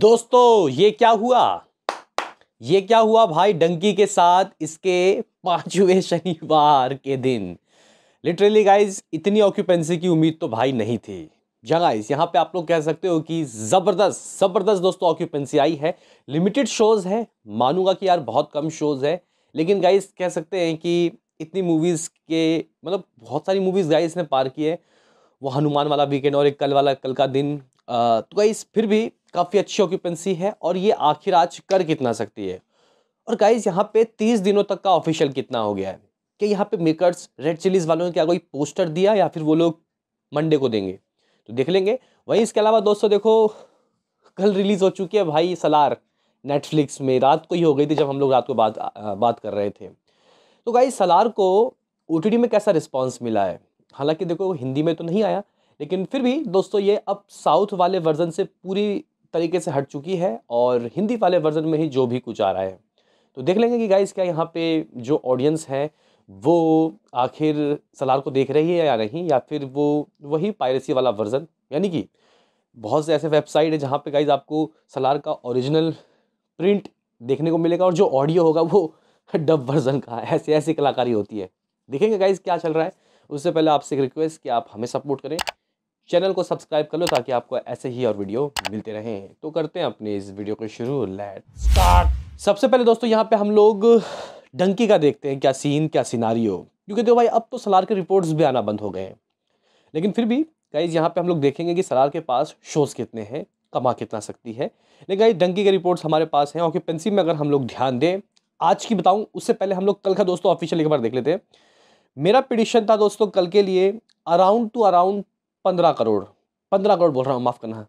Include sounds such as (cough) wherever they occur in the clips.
दोस्तों ये क्या हुआ ये क्या हुआ भाई डंकी के साथ इसके पांचवें शनिवार के दिन लिटरली गाइज इतनी ऑक्यूपेंसी की उम्मीद तो भाई नहीं थी जहाँ गाइज यहाँ पे आप लोग कह सकते हो कि ज़बरदस्त ज़बरदस्त दोस्तों ऑक्यूपेंसी आई है लिमिटेड शोज़ है मानूंगा कि यार बहुत कम शोज़ है लेकिन गाइज कह सकते हैं कि इतनी मूवीज़ के मतलब बहुत सारी मूवीज़ गाइज ने पार की है वो हनुमान वाला वीकेंड और एक कल वाला कल का दिन आ, तो गाइज फिर भी काफ़ी अच्छी ऑक्यूपेंसी है और ये आखिर आज कर कितना सकती है और गाइज यहाँ पे तीस दिनों तक का ऑफिशियल कितना हो गया है कि यहाँ पे मेकर्स रेड चिलीज वालों ने क्या कोई पोस्टर दिया या फिर वो लोग मंडे को देंगे तो देख लेंगे वहीं इसके अलावा दोस्तों देखो कल रिलीज़ हो चुकी है भाई सलार नेटफ्लिक्स में रात को ही हो गई थी जब हम लोग रात को बात आ, बात कर रहे थे तो गाइज सलार को ओ में कैसा रिस्पॉन्स मिला है हालांकि देखो हिंदी में तो नहीं आया लेकिन फिर भी दोस्तों ये अब साउथ वाले वर्जन से पूरी तरीके से हट चुकी है और हिंदी वाले वर्जन में ही जो भी कुछ आ रहा है तो देख लेंगे कि गाइस क्या यहाँ पे जो ऑडियंस है वो आखिर सलार को देख रही है या नहीं या फिर वो वही पायरेसी वाला वर्जन यानी कि बहुत से ऐसे वेबसाइट है जहाँ पे गाइज आपको सलार का ओरिजिनल प्रिंट देखने को मिलेगा और जो ऑडियो होगा वो डब (laughs) वर्जन का ऐसे ऐसी कलाकारी होती है देखेंगे गाइज क्या चल रहा है उससे पहले आपसे एक रिक्वेस्ट कि आप हमें सपोर्ट करें चैनल को सब्सक्राइब कर लो ताकि आपको ऐसे ही और वीडियो मिलते रहें तो करते हैं अपने इस वीडियो को शुरू लेट स्टार्ट सबसे पहले दोस्तों यहाँ पे हम लोग डंकी का देखते हैं क्या सीन क्या सिनारियो क्योंकि देखो भाई अब तो सलार के रिपोर्ट्स भी आना बंद हो गए हैं लेकिन फिर भी गाइज यहाँ पे हम लोग देखेंगे कि सलार के पास शोज़ कितने हैं कमा कितना सकती है लेकिन गाइज डंकी के रिपोर्ट्स हमारे पास हैं ऑक्यूपेंसी में अगर हम लोग ध्यान दें आज की बताऊँ उससे पहले हम लोग कल का दोस्तों ऑफिशियल एक बार देख लेते हैं मेरा पिटिशन था दोस्तों कल के लिए अराउंड टू अराउंड पंद्रह करोड़ पंद्रह करोड़ बोल रहा हूँ माफ़ करना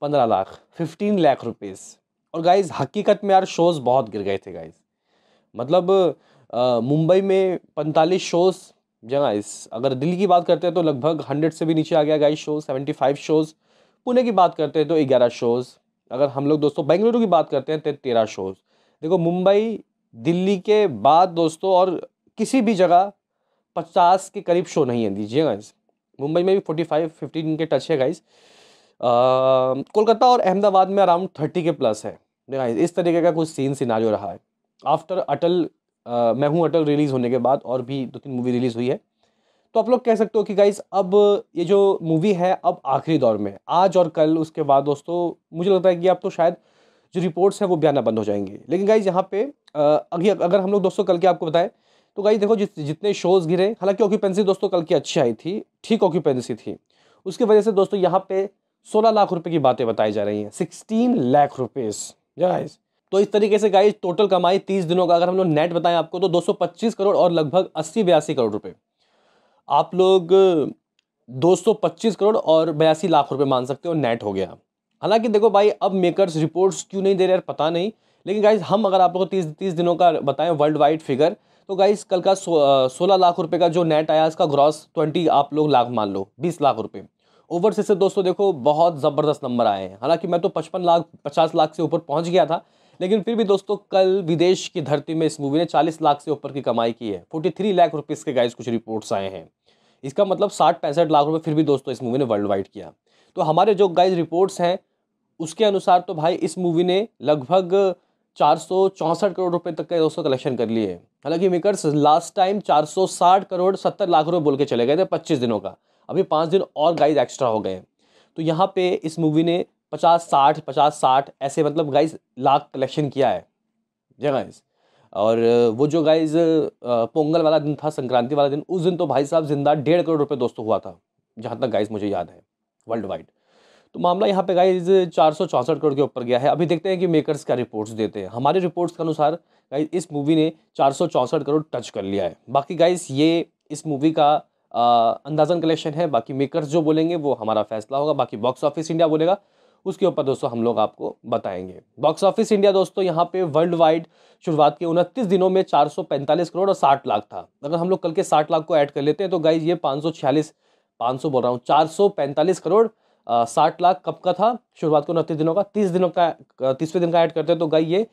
पंद्रह लाख फिफ्टीन लाख रुपीज़ और गाइज हकीकत में यार शोज़ बहुत गिर गए थे गाइज मतलब मुंबई में पैंतालीस शोज़ जहाँ इस अगर दिल्ली की बात करते हैं तो लगभग हंड्रेड से भी नीचे आ गया guys shows seventy five shows Pune की बात करते हैं तो ग्यारह शोज़ अगर हम लोग दोस्तों बेंगलुरु की बात करते हैं तो तेरह शोज़ देखो मुंबई दिल्ली के बाद दोस्तों और किसी भी जगह पचास के करीब शो नहीं है गाइज मुंबई में भी फोर्टी फाइव फिफ्टीन के टच है गाइज कोलकाता और अहमदाबाद में अराउंड थर्टी के प्लस है गाइज इस तरीके का कुछ सीन सिनारियो रहा है आफ्टर अटल आ, मैं हूँ अटल रिलीज़ होने के बाद और भी दो तीन मूवी रिलीज़ हुई है तो आप लोग कह सकते हो कि गाइज अब ये जो मूवी है अब आखिरी दौर में आज और कल उसके बाद दोस्तों मुझे लगता है कि अब तो शायद जो रिपोर्ट्स हैं वो बयाना बंद हो जाएंगे लेकिन गाइज यहाँ पे अगर अगर हम लोग दोस्तों कल के आपको बताएं तो गाइज देखो जित जितने शोज़ गिरे हालांकि ऑक्यूपेंसी दोस्तों कल की अच्छी आई थी ठीक ऑक्यूपेंसी थी उसकी वजह से दोस्तों यहाँ पे सोलह लाख रुपए की बातें बताई जा रही हैं सिक्सटीन लाख रुपीज़ गाइज तो इस तरीके से गाइज टोटल कमाई तीस दिनों का अगर हम लोग नेट बताएं आपको तो 225 करोड़ और लगभग अस्सी बयासी करोड़ रुपये आप लोग पच्चीस करोड़ और बयासी लाख रुपए मान सकते हो नेट हो गया हालांकि देखो भाई अब मेकर्स रिपोर्ट्स क्यों नहीं दे रहे यार पता नहीं लेकिन गाइज हम अगर आप लोग को तीस तीस दिनों का बताएं वर्ल्ड वाइड फिगर तो गाइस कल का सो सोलह लाख रुपए का जो नेट आया इसका ग्रॉस ट्वेंटी आप लोग लाख मान लो बीस लाख रुपए ओवर से दोस्तों देखो बहुत ज़बरदस्त नंबर आए हैं हालांकि मैं तो पचपन लाख पचास लाख से ऊपर पहुंच गया था लेकिन फिर भी दोस्तों कल विदेश की धरती में इस मूवी ने 40 लाख से ऊपर की कमाई की है थ्री लाख रुपीज़ के गाइज कुछ रिपोर्ट्स आए हैं इसका मतलब साठ पैंसठ लाख रुपये फिर भी दोस्तों इस मूवी ने वर्ल्ड वाइड किया तो हमारे जो गाइज रिपोर्ट्स हैं उसके अनुसार तो भाई इस मूवी ने लगभग चार करोड़ रुपए तक का दोस्तों कलेक्शन कर लिए हालांकि makers last time 460 crore 70 lakh रुपए बोल के चले गए थे 25 दिनों का अभी पाँच दिन और गाइज एक्स्ट्रा हो गए तो यहाँ पे इस मूवी ने पचास साठ पचास साठ ऐसे मतलब गाइज लाख कलेक्शन किया है जी गाइज और वो जो गाइज पोंगल वाला दिन था संक्रांति वाला दिन उस दिन तो भाई साहब जिंदा डेढ़ करोड़ रुपये दोस्तों हुआ था जहाँ तक गाइज मुझे याद है वर्ल्ड वाइड तो मामला यहाँ पे गाइज चार करोड़ के ऊपर गया है अभी देखते हैं कि मेकर्स का रिपोर्ट्स देते हैं हमारे रिपोर्ट्स के अनुसार गाइज इस मूवी ने चार करोड़ टच कर लिया है बाकी गाइज ये इस मूवी का अंदाजन कलेक्शन है बाकी मेकर्स जो बोलेंगे वो हमारा फैसला होगा बाकी बॉक्स ऑफिस इंडिया बोलेगा उसके ऊपर दोस्तों हम लोग आपको बताएंगे बॉक्स ऑफिस इंडिया दोस्तों यहाँ पे वर्ल्ड वाइड शुरुआत के उनतीस दिनों में 445 करोड़ और 60 लाख था अगर हम लोग कल के 60 लाख को ऐड कर लेते हैं तो गाइज ये 546 500 बोल रहा हूँ 445 करोड़ साठ लाख कब का था शुरुआत को उनतीस दिनों का तीस दिनों का तीसवें दिन का ऐड करते हैं तो गई ये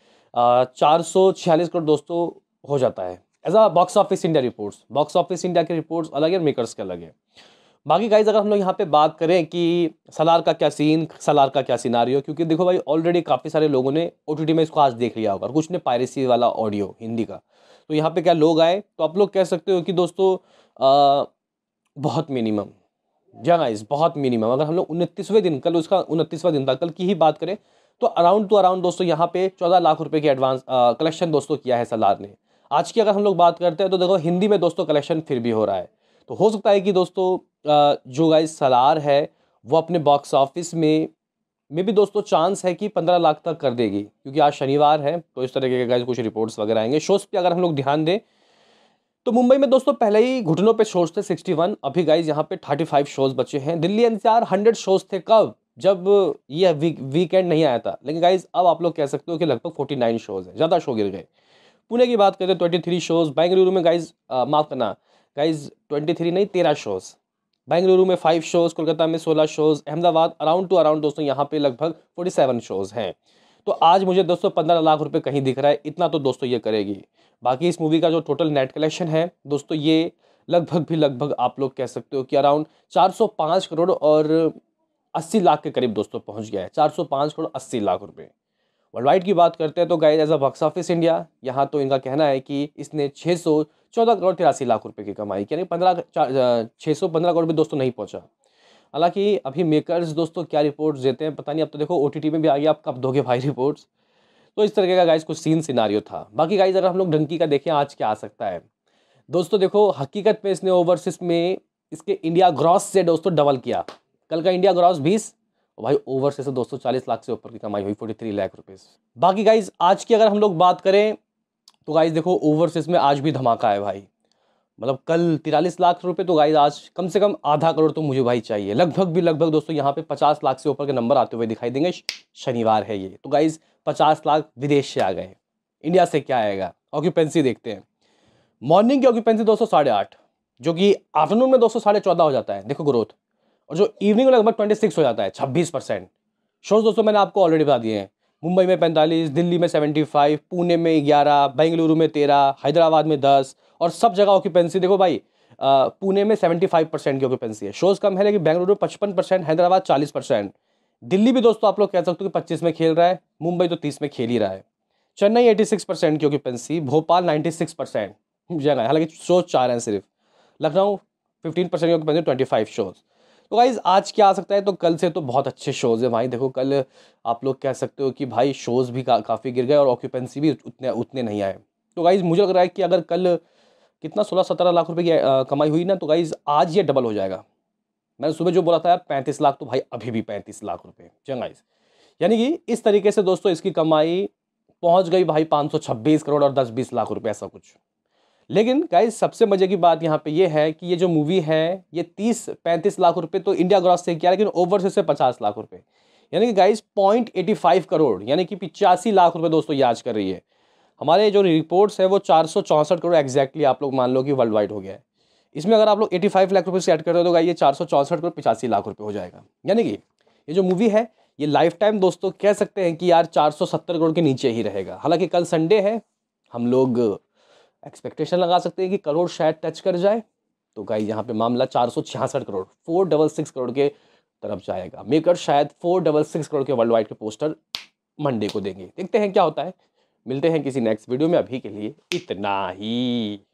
चार सौ छियालीस करोड़ दोस्तों हो जाता है as a box office India reports box office India के रिपोर्ट्स अलग है मेकर्स के अलग है बाकी गाइज अगर हम लोग यहाँ पे बात करें कि सलार का क्या सीन सलार का क्या हो क्योंकि देखो भाई ऑलरेडी काफ़ी सारे लोगों ने ओ में इसको आज देख लिया होगा कुछ ने पायरेसी वाला ऑडियो हिंदी का तो यहाँ पे क्या लोग आए तो आप लोग कह सकते हो कि दोस्तों आ, बहुत मिनिमम जगाइज बहुत मिनिमम अगर हम लोग उनतीसवें दिन कल उसका उनतीसवा दिन था कल की ही बात करें तो अराउंड टू अराउंड दोस्तों यहाँ पे चौदह लाख रुपए की एडवांस कलेक्शन दोस्तों किया है सलार ने आज की अगर हम लोग बात करते हैं तो देखो हिंदी में दोस्तों कलेक्शन फिर भी हो रहा है तो हो सकता है कि दोस्तों आ, जो गाइज सलार है वो अपने बॉक्स ऑफिस में मे भी दोस्तों चांस है कि पंद्रह लाख तक कर देगी क्योंकि आज शनिवार है तो इस तरीके के गाइज कुछ रिपोर्ट्स वगैरह आएंगे शोज़ पर अगर हम लोग ध्यान दें तो मुंबई में दोस्तों पहले ही घुटनों पे शोज थे 61 अभी गाइज यहाँ पे 35 शोज बचे हैं दिल्ली एनसीआर 100 शोज थे कब जब ये वीक वीकेंड नहीं आया था लेकिन गाइज अब आप लोग कह सकते हो कि लगभग फोर्टी नाइन शोज़ है ज़्यादा शो गिर गए पुणे की बात करें ट्वेंटी थ्री शोज़ बेंगलुरु में गाइज माफ करना गाइज ट्वेंटी थ्री नहीं तेरह शोज़ बेंगलुरु में फाइव शोज़ कोलकाता में सोलह shows Ahmedabad around two around दोस्तों यहाँ पे लगभग फोर्टी सेवन शोज़ हैं तो आज मुझे दोस्तों पंद्रह लाख रुपए कहीं दिख रहा है इतना तो दोस्तों ये करेगी बाकी इस मूवी का जो टोटल नेट कलेक्शन है दोस्तों ये लगभग भी लगभग आप लोग कह सकते हो कि अराउंड चार करोड़ और अस्सी लाख के करीब दोस्तों पहुँच गया है चार करोड़ अस्सी लाख रुपये वर्ल्ड वाइड की बात करते हैं तो guys as a box office India यहाँ तो इनका कहना है कि इसने छः सौ चौदह करोड़ तिरासी लाख रुपये की कमाई यानी पंद्रह छः सौ पंद्रह करोड़ भी दोस्तों नहीं पहुँचा हालांकि अभी मेकर्स दोस्तों क्या रिपोर्ट्स देते हैं पता नहीं अब तो देखो ओ में भी आ गया आप कब दोगे भाई रिपोर्ट्स तो इस तरीके का गाइज कुछ सीन सिनारियो था बाकी गाइज अगर हम लोग डंकी का देखें आज क्या आ सकता है दोस्तों देखो हकीकत में इसने ओवरसीज में इसके इंडिया ग्रॉस से दोस्तों डबल किया कल का इंडिया ग्रॉस बीस भाई ओवर से दोस्तों चालीस लाख से ऊपर की कमाई हुई फोर्टी थ्री लाख रुपीज़ बाकी गाइज आज की अगर हम लोग बात करें तो गाइज देखो ओवरसीज में आज भी धमाका है भाई मतलब कल तिरालीस लाख रुपए तो गाइज आज कम से कम आधा करोड़ तो मुझे भाई चाहिए लगभग भी लगभग दोस्तों यहाँ पे पचास लाख से ऊपर के नंबर आते हुए दिखाई देंगे शनिवार है ये तो गाइज पचास लाख विदेश से आ गए इंडिया से क्या आएगा ऑक्यूपेंसी देखते हैं मॉर्निंग की ऑक्यूपेंसी दो साढ़े आठ जो कि आफ्टरनून में दो साढ़े चौदह हो जाता है देखो ग्रोथ और जो इवनिंग में लगभग ट्वेंटी सिक्स हो जाता है छब्बीस परसेंट दोस्तों मैंने आपको ऑलरेडी बता दिए हैं मुंबई में पैंतालीस दिल्ली में सेवेंटी फाइव पुणे में ग्यारह बेंगलुरु में तेरह हैदराबाद में दस और सब जगह ऑक्यूपेंसी देखो भाई पुणे में सेवेंटी फाइव परसेंट की ऑक्यूपेंसी है शोज़ कम है लेकिन बेंगलुरु में पचपन परसेंट हैदराबाद चालीस परसेंट दिल्ली भी दोस्तों आप लोग कह सकते हो कि पच्चीस में खेल रहा है मुंबई तो तीस में खेल ही रहा है चेन्नई एटी सिक्स परसेंट की occupancy Bhopal ninety six percent जगह हालांकि शोज चार हैं सिर्फ लखनऊ फिफ्टीन परसेंट की ऑक्यूपेंसी ट्वेंटी फाइव शोज़ तो गाइज़ आज क्या आ सकता है तो कल से तो बहुत अच्छे शोज़ है भाई देखो कल आप लोग कह सकते हो कि भाई शोज़ भी का, काफ़ी गिर गए और ऑक्यूपेंसी भी उतने उतने नहीं आए तो गाइज़ मुझे लग रहा है कि अगर कल कितना सोलह सत्रह लाख रुपये की आ, कमाई हुई ना तो गाइज़ आज ये डबल हो जाएगा मैंने सुबह जो बोला था यार पैंतीस लाख तो भाई अभी भी पैंतीस लाख रुपये चंगाइज यानी कि इस तरीके से दोस्तों इसकी कमाई पहुंच गई भाई छब्बीस करोड़ और दस बीस लाख रुपए ऐसा कुछ लेकिन गाइज सबसे मजे की बात यहाँ पे ये है कि ये जो मूवी है ये तीस पैंतीस लाख रुपए तो इंडिया ग्रॉस से किया लेकिन ओवर से पचास लाख रुपए यानी कि guys point eighty five crore यानी कि पिचासी लाख रुपए दोस्तों याद कर रही है हमारे जो रिपोर्ट्स है वो चार सौ चौंसठ करोड़ एक्जैक्टली आप लोग मान लो कि वर्ल्ड वाइड हो गया है इसमें अगर आप लोग एटी फाइव लाख रुपये से ऐड कर हो तो गाइस ये चार सौ चौंसठ करोड़ पचासी लाख रुपये हो जाएगा यानी कि ये जो मूवी है ये लाइफ टाइम दोस्तों कह सकते हैं कि यार चार सौ सत्तर करोड़ के नीचे ही रहेगा हालांकि कल संडे है हम लोग एक्सपेक्टेशन लगा सकते हैं कि करोड़ शायद टच कर जाए तो गाई यहाँ पे मामला चार सौ छियासठ crore four double six crore के तरफ जाएगा मेकर शायद फोर डबल सिक्स करोड़ के वर्ल्ड वाइड के पोस्टर मंडे को देंगे देखते हैं क्या होता है मिलते हैं किसी नेक्स्ट वीडियो में अभी के लिए इतना ही